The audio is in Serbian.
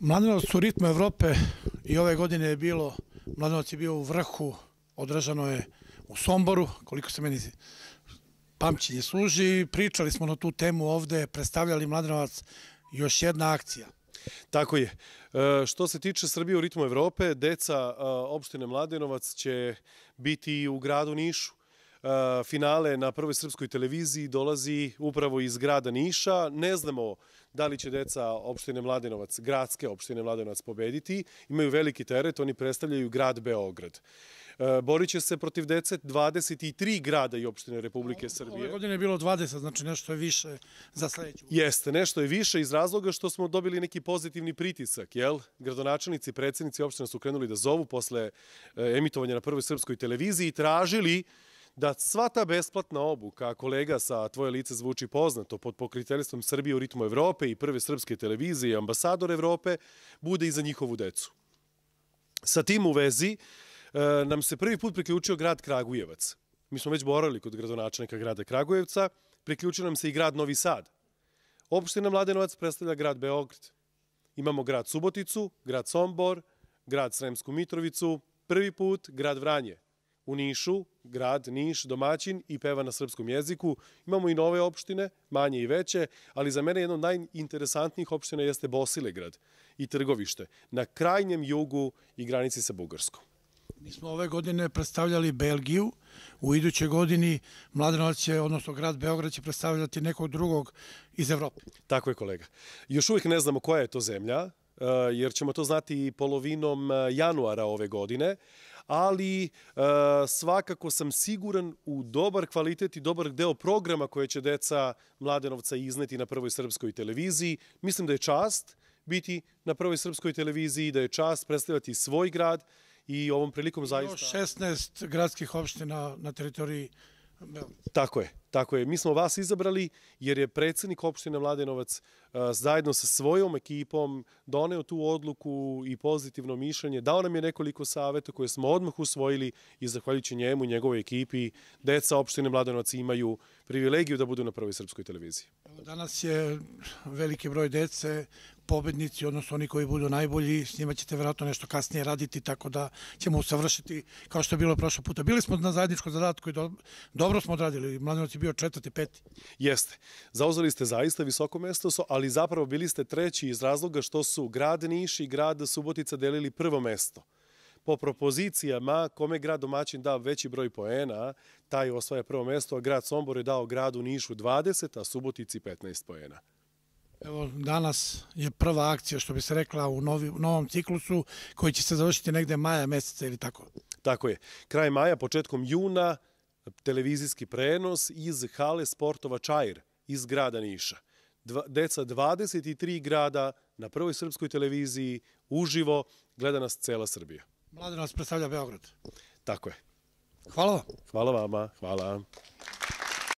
Mladenovac u ritmu Evrope i ove godine je bilo, Mladenovac je bio u vrhu, održano je u Somboru, koliko se meni pamćenje služi, pričali smo na tu temu ovde, predstavljali Mladenovac još jedna akcija. Tako je. E, što se tiče Srbije u ritmu Evrope, deca e, opštine Mladenovac će biti u gradu Nišu finale na prvoj srpskoj televiziji dolazi upravo iz grada Niša. Ne znamo da li će deca opštine Mladenovac, gradske opštine Mladenovac pobediti. Imaju veliki teret, oni predstavljaju grad Beograd. će se protiv dece 23 grada i opštine Republike Srbije. Ove godine je bilo 20, znači nešto je više za sledeću. Jeste, nešto je više iz razloga što smo dobili neki pozitivni pritisak, jel? Gradonačelnici, predsednici opština su krenuli da zovu posle e, emitovanja na prvoj srpskoj televiziji i tražili da sva ta besplatna obuka, kolega sa Tvoje lice zvuči poznato, pod pokriteljstvom Srbije u ritmu Evrope i prve srpske televizije i ambasador Evrope, bude i za njihovu decu. Sa tim u vezi e, nam se prvi put priključio grad Kragujevac. Mi smo već borali kod gradonačnika grada Kragujevca, priključio nam se i grad Novi Sad. Opština Mladenovac predstavlja grad Beograd. Imamo grad Suboticu, grad Sombor, grad Sremsku Mitrovicu, prvi put grad Vranje u Nišu, grad Niš, domaćin i peva na srpskom jeziku. Imamo i nove opštine, manje i veće, ali za mene jedna od najinteresantnijih opština jeste Bosilegrad i Trgovište, na krajnjem jugu i granici sa Bugarskom. Mi smo ove godine predstavljali Belgiju, u idućoj godini Mladenovac će, odnosno grad Beograd će predstavljati nekog drugog iz Evrope. Tako je kolega. Još uvijek ne znamo koja je to zemlja, Eh, jer ćemo to znati polovinom eh, januara ove godine, ali eh, svakako sam siguran u dobar kvalitet i dobar deo programa koje će deca Mladenovca izneti na Prvoj srpskoj televiziji. Mislim da je čast biti na Prvoj srpskoj televiziji, da je čast predstavljati svoj grad i ovom prilikom zaista... 16 gradskih opština na teritoriji Hrvatske Tako je, tako je. Mi smo vas izabrali jer je predsednik opštine Mladenovac e, zajedno sa svojom ekipom doneo tu odluku i pozitivno mišljenje. Dao nam je nekoliko saveta koje smo odmah usvojili i zahvaljujući njemu i njegovoj ekipi deca opštine Mladenovac imaju privilegiju da budu na prvoj srpskoj televiziji. Danas je veliki broj dece pobednici, odnosno oni koji budu najbolji, s njima ćete verovatno nešto kasnije raditi, tako da ćemo usavršiti kao što je bilo prošlo puta. Bili smo na zajedničkom zadatku i dobro smo odradili. Mladenovac je bio četvrti, peti. Jeste. Zauzeli ste zaista visoko mesto, ali zapravo bili ste treći iz razloga što su grad Niš i grad Subotica delili prvo mesto po propozicijama kome grad domaćin da veći broj poena, taj osvaja prvo mesto, a grad Sombor je dao gradu Nišu 20, a Subotici 15 poena. Evo, danas je prva akcija, što bi se rekla, u novi, novom ciklusu, koji će se završiti negde maja meseca ili tako? Tako je. Kraj maja, početkom juna, televizijski prenos iz hale sportova Čajr iz grada Niša. Dva, deca 23 grada na prvoj srpskoj televiziji uživo gleda nas cela Srbija. Mlade nas predstavlja Beograd. Tako je. Hvala vam. Hvala vama. Hvala.